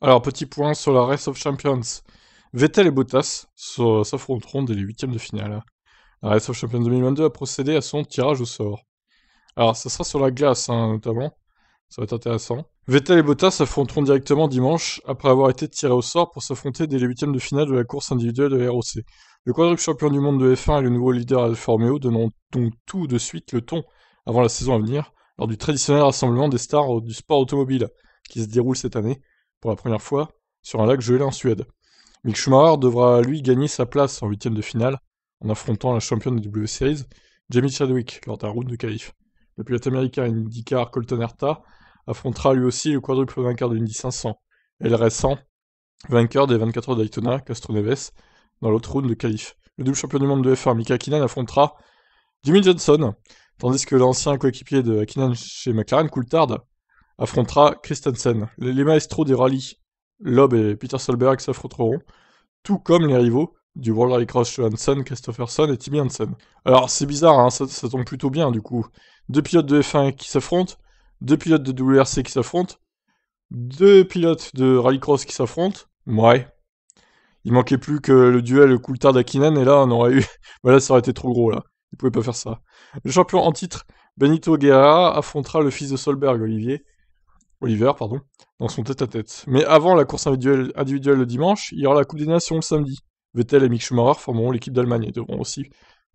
Alors, petit point sur la Race of Champions. Vettel et Bottas s'affronteront dès les huitièmes de finale. La Race of Champions 2022 a procédé à son tirage au sort. Alors, ça sera sur la glace, hein, notamment. Ça va être intéressant. Vettel et Bottas s'affronteront directement dimanche après avoir été tirés au sort pour s'affronter dès les huitièmes de finale de la course individuelle de ROC. Le quadruple champion du monde de F1 et le nouveau leader Alfa Romeo donnant donc tout de suite le ton avant la saison à venir lors du traditionnel rassemblement des stars du sport automobile qui se déroule cette année pour la première fois, sur un lac gelé en Suède. Mick Schumacher devra lui gagner sa place en huitième de finale en affrontant la championne de W Series, Jamie Chadwick, lors d'un round de qualif. Le pilote américain IndyCar Colton Herta affrontera lui aussi le quadruple vainqueur de l'Indy 500, le récent vainqueur des 24 heures Daytona, Castro Neves, dans l'autre round de qualif. Le double champion du monde de F1, Mika Akinan, affrontera Jimmy Johnson, tandis que l'ancien coéquipier de Akinan chez McLaren, Coulthard, affrontera Christensen. Les maestros des rallyes, Loeb et Peter Solberg s'affronteront, tout comme les rivaux du World Rallycross Johansson, Christopherson et Timmy Hansen. Alors c'est bizarre, hein, ça, tombe plutôt bien du coup. Deux pilotes de F1 qui s'affrontent, deux pilotes de WRC qui s'affrontent, deux pilotes de rallycross qui s'affrontent. Ouais. Il manquait plus que le duel coulthard d'Akinen et là on aurait eu... voilà, ça aurait été trop gros là. Ils pouvait pas faire ça. Le champion en titre, Benito Guerra, affrontera le fils de Solberg, Olivier, Oliver, pardon, dans son tête-à-tête. Mais avant la course individuelle, le dimanche, il y aura la Coupe des Nations le samedi. Vettel et Mick Schumacher formeront l'équipe d'Allemagne et devront aussi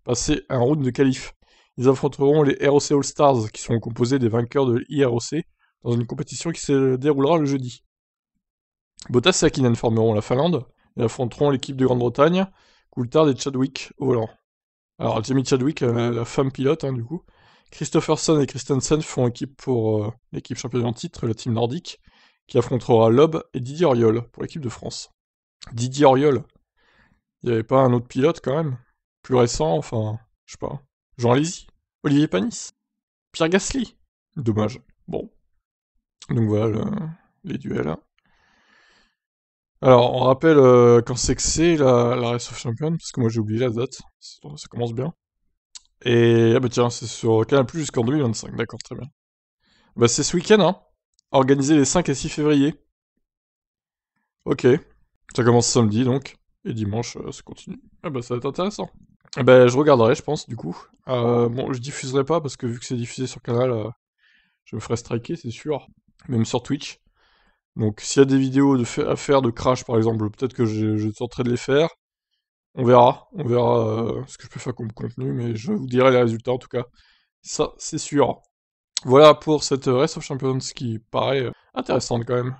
passer un round de qualif. Ils affronteront les ROC All Stars, qui sont composés des vainqueurs de l'IROC, dans une compétition qui se déroulera le jeudi. Bottas et Akinen formeront la Finlande et affronteront l'équipe de Grande-Bretagne, Coulthard et Chadwick au volant. Alors Jamie Chadwick, euh, la, femme pilote hein, du coup, Christopherson et Christensen font équipe pour euh, l'équipe championne en titre, la team nordique, qui affrontera Loeb et Didier Oriol pour l'équipe de France. Didier Auriol, il n'y avait pas un autre pilote quand même Plus récent, enfin, je sais pas. Jean Alési, Olivier Panis, Pierre Gasly. Dommage. Bon. Donc voilà les duels. Hein. Alors, on rappelle euh, quand c'est que c'est la, la Race of Champions, parce que moi j'ai oublié la date, ça commence bien. Et ah bah tiens, c'est sur Canal Plus jusqu'en 2025, d'accord, très bien. Bah c'est ce week-end, hein Organisé les 5 et 6 février. Ok. Ça commence samedi donc. Et dimanche, euh, ça continue. Ah bah ça va être intéressant. Eh bah je regarderai, je pense, du coup. Euh, bon, je diffuserai pas parce que vu que c'est diffusé sur Canal, euh, je me ferai striker, c'est sûr. Même sur Twitch. Donc s'il y a des vidéos de à faire de Crash par exemple, peut-être que je, je tenterai de les faire. On verra, on verra euh, ce que je peux faire comme contenu, mais je vous dirai les résultats en tout cas. Ça, c'est sûr. Voilà pour cette Race of Champions qui paraît euh, intéressante quand même.